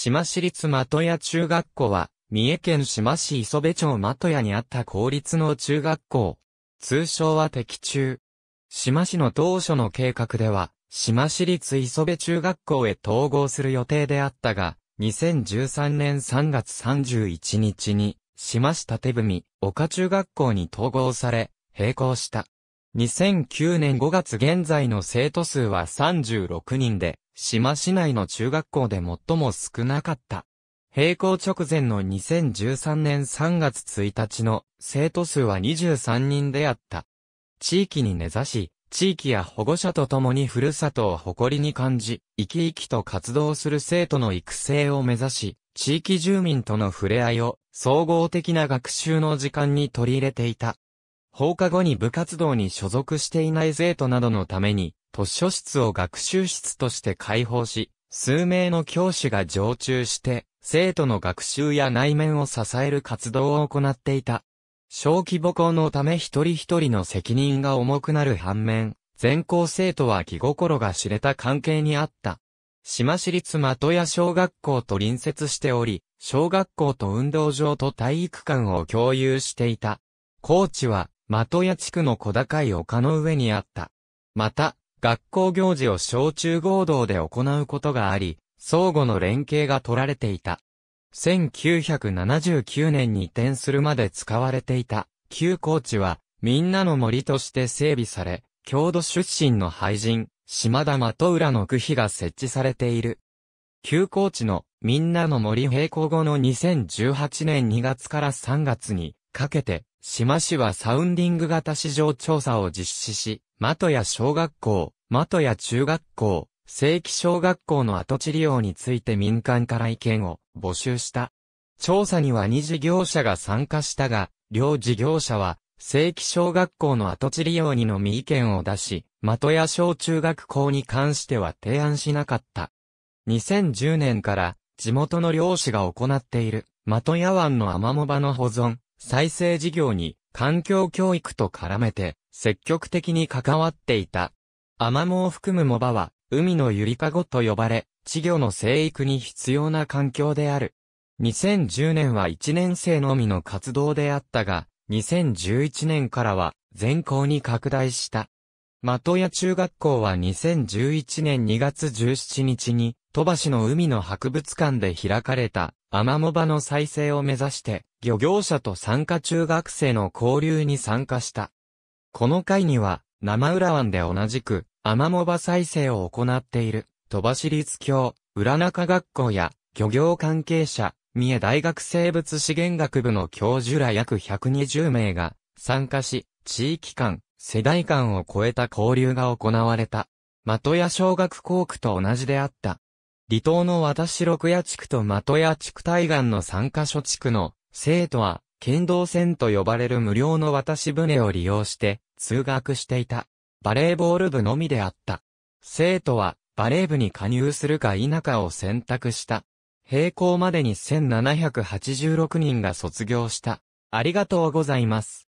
島市立的屋中学校は、三重県島市磯部町的屋にあった公立の中学校。通称は敵中。島市の当初の計画では、島市立磯部中学校へ統合する予定であったが、2013年3月31日に、島市縦文、岡中学校に統合され、並行した。2009年5月現在の生徒数は36人で、志摩市内の中学校で最も少なかった。並行直前の2013年3月1日の生徒数は23人であった。地域に根ざし、地域や保護者と共にふるさとを誇りに感じ、生き生きと活動する生徒の育成を目指し、地域住民との触れ合いを総合的な学習の時間に取り入れていた。放課後に部活動に所属していない生徒などのために、図書室を学習室として開放し、数名の教師が常駐して、生徒の学習や内面を支える活動を行っていた。小規模校のため一人一人の責任が重くなる反面、全校生徒は気心が知れた関係にあった。島市立的屋小学校と隣接しており、小学校と運動場と体育館を共有していた。コーチは、的屋地区の小高い丘の上にあった。また、学校行事を小中合同で行うことがあり、相互の連携が取られていた。1979年に移転するまで使われていた、旧高地は、みんなの森として整備され、郷土出身の廃人、島田的浦の区碑が設置されている。旧高地のみんなの森閉行後の2018年2月から3月にかけて、島市はサウンディング型市場調査を実施し、的や小学校、的や中学校、正規小学校の跡地利用について民間から意見を募集した。調査には2事業者が参加したが、両事業者は、正規小学校の跡地利用にのみ意見を出し、的や小中学校に関しては提案しなかった。2010年から、地元の漁師が行っている、的屋湾のアマモ場の保存、再生事業に環境教育と絡めて積極的に関わっていた。アマモを含む藻場は海のゆりかごと呼ばれ、稚魚の生育に必要な環境である。2010年は1年生のみの活動であったが、2011年からは全校に拡大した。的屋中学校は2011年2月17日に、鳥羽市の海の博物館で開かれた、アマモ場の再生を目指して、漁業者と参加中学生の交流に参加した。この会には、生浦湾で同じく、アマモバ再生を行っている、鳥羽市立教、浦中学校や、漁業関係者、三重大学生物資源学部の教授ら約120名が参加し、地域間、世代間を超えた交流が行われた。的屋小学校区と同じであった。離島の私六谷地区と的屋地区対岸の3カ所地区の生徒は、剣道船と呼ばれる無料の渡し船を利用して、通学していた。バレーボール部のみであった。生徒は、バレー部に加入するか否かを選択した。並行までに1786人が卒業した。ありがとうございます。